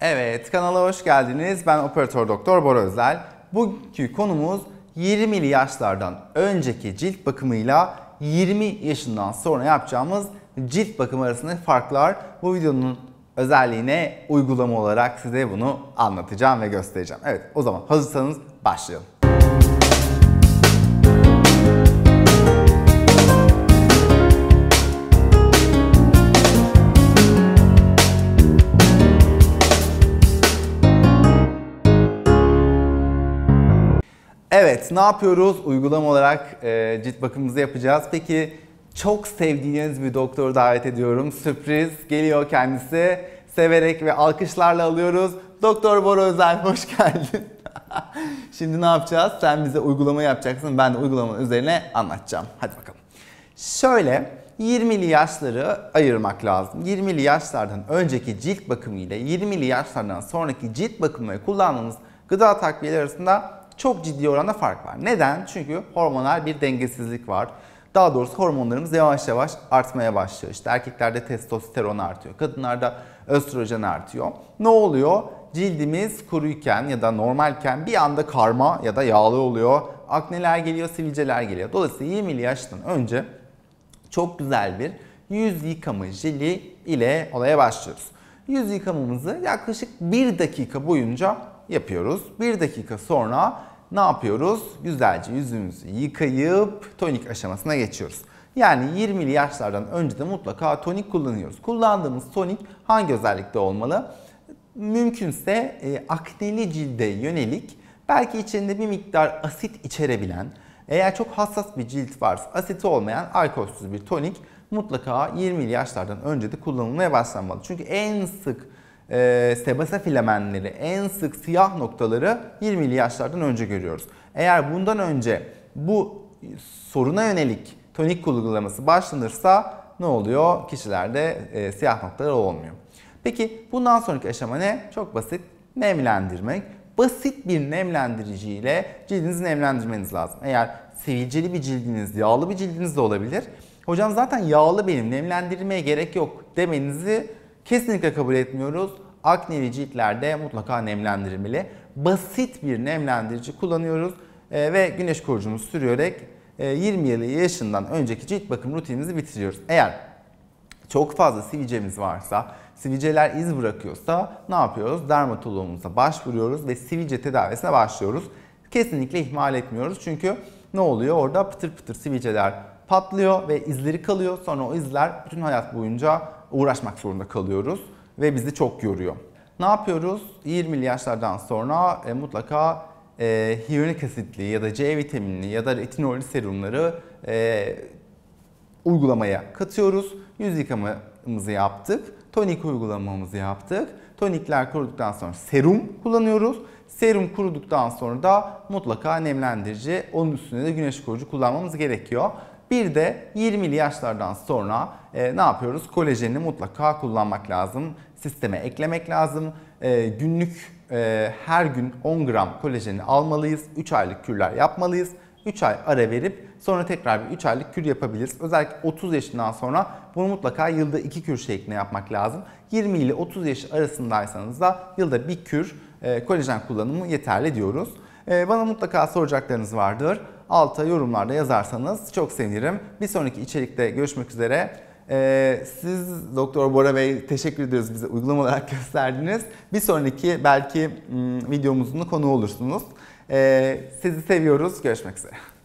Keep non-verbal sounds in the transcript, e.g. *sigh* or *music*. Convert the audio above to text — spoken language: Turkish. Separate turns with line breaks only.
Evet, kanala hoş geldiniz. Ben operatör doktor Bora Özel. Bugünkü konumuz 20'li yaşlardan önceki cilt bakımıyla 20 yaşından sonra yapacağımız cilt bakımı arasındaki farklar. Bu videonun özelliğine uygulama olarak size bunu anlatacağım ve göstereceğim. Evet, o zaman hazırsanız başlayalım. Evet, ne yapıyoruz? Uygulama olarak e, cilt bakımımızı yapacağız. Peki çok sevdiğiniz bir doktoru davet ediyorum. Sürpriz geliyor kendisi. Severek ve alkışlarla alıyoruz. Doktor Bora Özel *laughs* hoş geldin. *laughs* Şimdi ne yapacağız? Sen bize uygulama yapacaksın. Ben de uygulamanın üzerine anlatacağım. Hadi bakalım. Şöyle 20'li yaşları ayırmak lazım. 20'li yaşlardan önceki cilt bakımı ile 20'li yaşlardan sonraki cilt bakımı kullandığımız gıda takviyeleri arasında çok ciddi oranda fark var. Neden? Çünkü hormonal bir dengesizlik var. Daha doğrusu hormonlarımız yavaş yavaş artmaya başlıyor. İşte erkeklerde testosteron artıyor, kadınlarda östrojen artıyor. Ne oluyor? Cildimiz kuruyken ya da normalken bir anda karma ya da yağlı oluyor. Akneler geliyor, sivilceler geliyor. Dolayısıyla 20 yaştan önce çok güzel bir yüz yıkama jeli ile olaya başlıyoruz. Yüz yıkamamızı yaklaşık 1 dakika boyunca yapıyoruz. Bir dakika sonra ne yapıyoruz? Güzelce yüzümüzü yıkayıp tonik aşamasına geçiyoruz. Yani 20'li yaşlardan önce de mutlaka tonik kullanıyoruz. Kullandığımız tonik hangi özellikte olmalı? Mümkünse e, akneli cilde yönelik, belki içinde bir miktar asit içerebilen, eğer çok hassas bir cilt varsa asiti olmayan alkolsüz bir tonik mutlaka 20'li yaşlardan önce de kullanılmaya başlanmalı. Çünkü en sık e, ee, sebase filamenleri en sık siyah noktaları 20'li yaşlardan önce görüyoruz. Eğer bundan önce bu soruna yönelik tonik uygulaması başlanırsa ne oluyor? Kişilerde e, siyah noktalar olmuyor. Peki bundan sonraki aşama ne? Çok basit. Nemlendirmek. Basit bir nemlendirici ile cildinizi nemlendirmeniz lazım. Eğer sivilceli bir cildiniz, yağlı bir cildiniz de olabilir. Hocam zaten yağlı benim nemlendirmeye gerek yok demenizi Kesinlikle kabul etmiyoruz. Akneli ciltlerde mutlaka nemlendirilmeli. Basit bir nemlendirici kullanıyoruz e, ve güneş korucumuzu sürüyorek 20 e, yaşından önceki cilt bakım rutinimizi bitiriyoruz. Eğer çok fazla sivilcemiz varsa, sivilceler iz bırakıyorsa ne yapıyoruz? Dermatoloğumuza başvuruyoruz ve sivilce tedavisine başlıyoruz. Kesinlikle ihmal etmiyoruz çünkü ne oluyor? Orada pıtır pıtır sivilceler patlıyor ve izleri kalıyor. Sonra o izler bütün hayat boyunca uğraşmak zorunda kalıyoruz ve bizi çok yoruyor. Ne yapıyoruz? 20 yaşlardan sonra e, mutlaka e, hyaluronik asitli ya da C vitaminli ya da retinolü serumları e, uygulamaya katıyoruz. Yüz yıkamamızı yaptık. Tonik uygulamamızı yaptık. Tonikler kuruduktan sonra serum kullanıyoruz. Serum kuruduktan sonra da mutlaka nemlendirici, onun üstüne de güneş koruyucu kullanmamız gerekiyor. Bir de 20'li yaşlardan sonra e, ne yapıyoruz? Kolajeni mutlaka kullanmak lazım. Sisteme eklemek lazım. E, günlük e, her gün 10 gram kolajeni almalıyız. 3 aylık kürler yapmalıyız. 3 ay ara verip sonra tekrar bir 3 aylık kür yapabiliriz. Özellikle 30 yaşından sonra bunu mutlaka yılda 2 kür şeklinde yapmak lazım. 20 ile 30 yaş arasındaysanız da yılda bir kür e, kolajen kullanımı yeterli diyoruz. E, bana mutlaka soracaklarınız vardır alta yorumlarda yazarsanız çok sevinirim. Bir sonraki içerikte görüşmek üzere. Ee, siz Doktor Bora Bey teşekkür ediyoruz bize uygulama olarak *laughs* gösterdiniz. Bir sonraki belki videomuzun konuğu olursunuz. Ee, sizi seviyoruz. Görüşmek üzere.